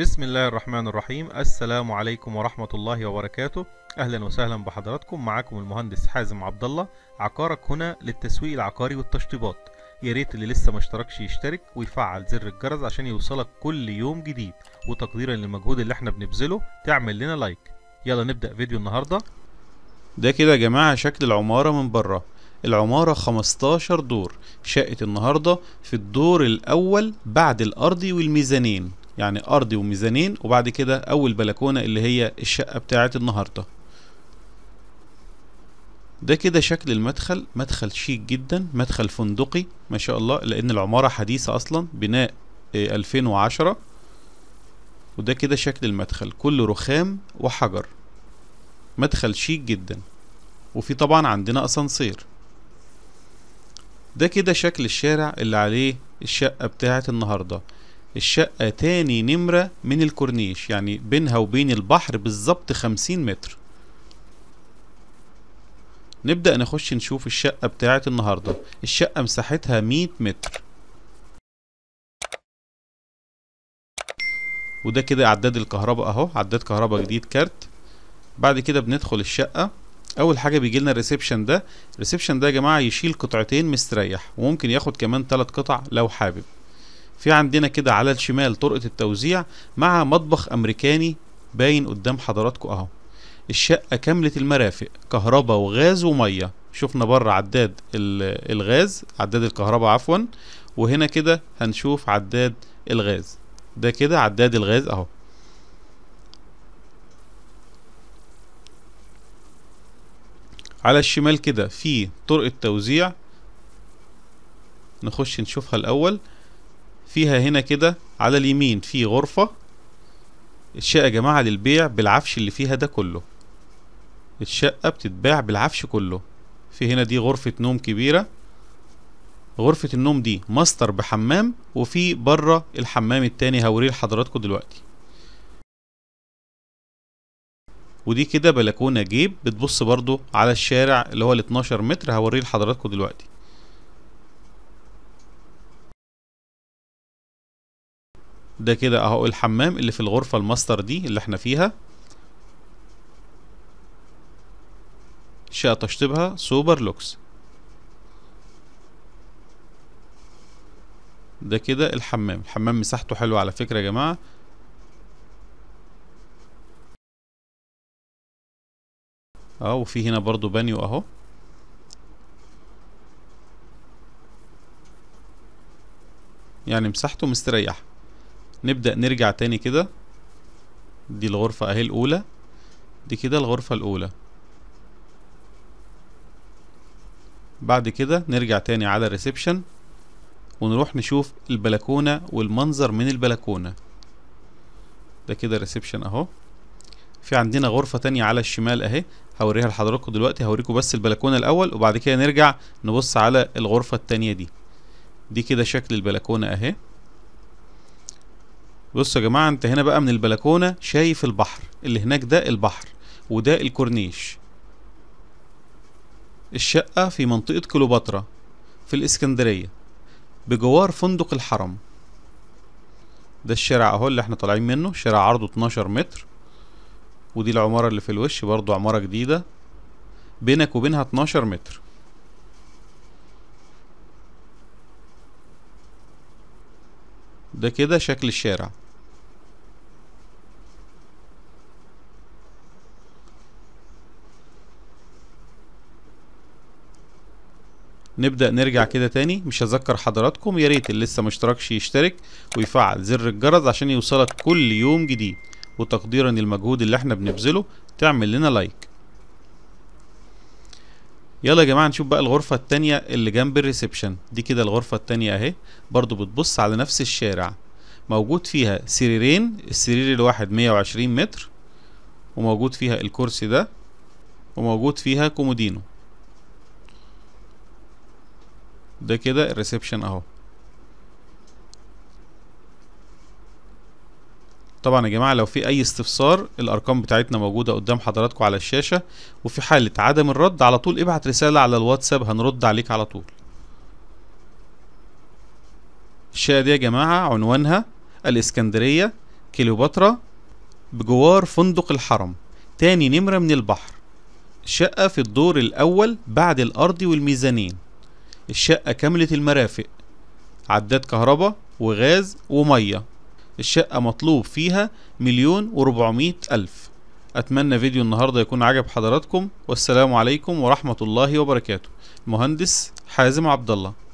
بسم الله الرحمن الرحيم السلام عليكم ورحمة الله وبركاته أهلا وسهلا بحضراتكم معاكم المهندس حازم عبد الله عقارك هنا للتسويق العقاري والتشطيبات يا ريت اللي لسه ما اشتركش يشترك ويفعل زر الجرس عشان يوصلك كل يوم جديد وتقديرا للمجهود اللي احنا بنبذله تعمل لنا لايك يلا نبدأ فيديو النهاردة ده كده يا جماعة شكل العمارة من بره العمارة 15 دور شقة النهاردة في الدور الأول بعد الأرضي والميزانين يعني ارضي وميزانين وبعد كده اول بلكونه اللي هي الشقه بتاعه النهارده ده كده شكل المدخل مدخل شيك جدا مدخل فندقي ما شاء الله لان العماره حديثه اصلا بناء 2010 آه، وده كده شكل المدخل كله رخام وحجر مدخل شيك جدا وفي طبعا عندنا اسانسير ده كده شكل الشارع اللي عليه الشقه بتاعه النهارده الشقة تاني نمرة من الكورنيش يعني بينها وبين البحر بالظبط خمسين متر نبدأ نخش نشوف الشقة بتاعة النهاردة الشقة مساحتها مية متر وده كده عداد الكهرباء اهو عداد كهرباء جديد كارت بعد كده بندخل الشقة اول حاجه بيجي لنا الريسبشن ده الريسبشن ده يا جماعه يشيل قطعتين مستريح وممكن ياخد كمان تلات قطع لو حابب في عندنا كده على الشمال طرقة التوزيع مع مطبخ أمريكاني باين قدام حضراتكم أهو الشقة كاملة المرافق كهرباء وغاز ومية شفنا بره عداد الغاز عداد الكهرباء عفوا وهنا كده هنشوف عداد الغاز ده كده عداد الغاز اهو على الشمال كده في طرق التوزيع نخش نشوفها الأول فيها هنا كده على اليمين في غرفة الشقة يا جماعة للبيع بالعفش اللي فيها ده كله الشقة بتتباع بالعفش كله في هنا دي غرفة نوم كبيرة غرفة النوم دي ماستر بحمام وفي بره الحمام التاني هوريه لحضراتكم دلوقتي ودي كده بلكونة جيب بتبص برضو على الشارع اللي هو ال متر هوريه لحضراتكم دلوقتي ده كده اهو الحمام اللي في الغرفة الماستر دي اللي احنا فيها شقة تشطيبها سوبر لوكس ده كده الحمام الحمام مساحته حلوة على فكرة يا جماعة اه وفي هنا برضو بانيو اهو يعني مساحته مستريحه نبدأ نرجع تاني كده دي الغرفة اهي الاولى دي كده الغرفة الاولى بعد كده نرجع تاني على الريسبشن ونروح نشوف البلكونة والمنظر من البلكونة ده كده الريسبشن اهو في عندنا غرفة تانية على الشمال اهي هوريها لحضراتكم دلوقتي هوريكم بس البلكونة الاول وبعد كده نرجع نبص على الغرفة التانية دي دي كده شكل البلكونة اهي بصوا يا جماعه انت هنا بقى من البلكونه شايف البحر اللي هناك ده البحر وده الكورنيش الشقه في منطقه كليوباترا في الاسكندريه بجوار فندق الحرم ده الشارع اهو اللي احنا طالعين منه شارع عرضه 12 متر ودي العماره اللي في الوش برضو عماره جديده بينك وبينها 12 متر ده كده شكل الشارع نبدأ نرجع كده تاني مش هذكر حضراتكم يا ريت اللي لسه مشتركش يشترك ويفعل زر الجرس عشان يوصلك كل يوم جديد وتقديرا للمجهود اللي احنا بنبذله تعمل لنا لايك يلا يا جماعه نشوف بقى الغرفه التانية اللي جنب الريسبشن دي كده الغرفه التانية اهي برضو بتبص على نفس الشارع موجود فيها سريرين السرير الواحد 120 متر وموجود فيها الكرسي ده وموجود فيها كومودينو ده كده الريسبشن اهو طبعا يا جماعة لو في أي استفسار الأرقام بتاعتنا موجودة قدام حضراتكم على الشاشة وفي حالة عدم الرد على طول ابعت رسالة على الواتساب هنرد عليك على طول الشقة دي يا جماعة عنوانها الإسكندرية كليوباترا بجوار فندق الحرم تاني نمرة من البحر شقة في الدور الأول بعد الأرضي والميزانين الشقة كاملة المرافق عداد كهرباء وغاز ومية الشقة مطلوب فيها مليون وربعمية ألف أتمنى فيديو النهاردة يكون عجب حضراتكم والسلام عليكم ورحمة الله وبركاته مهندس حازم عبد الله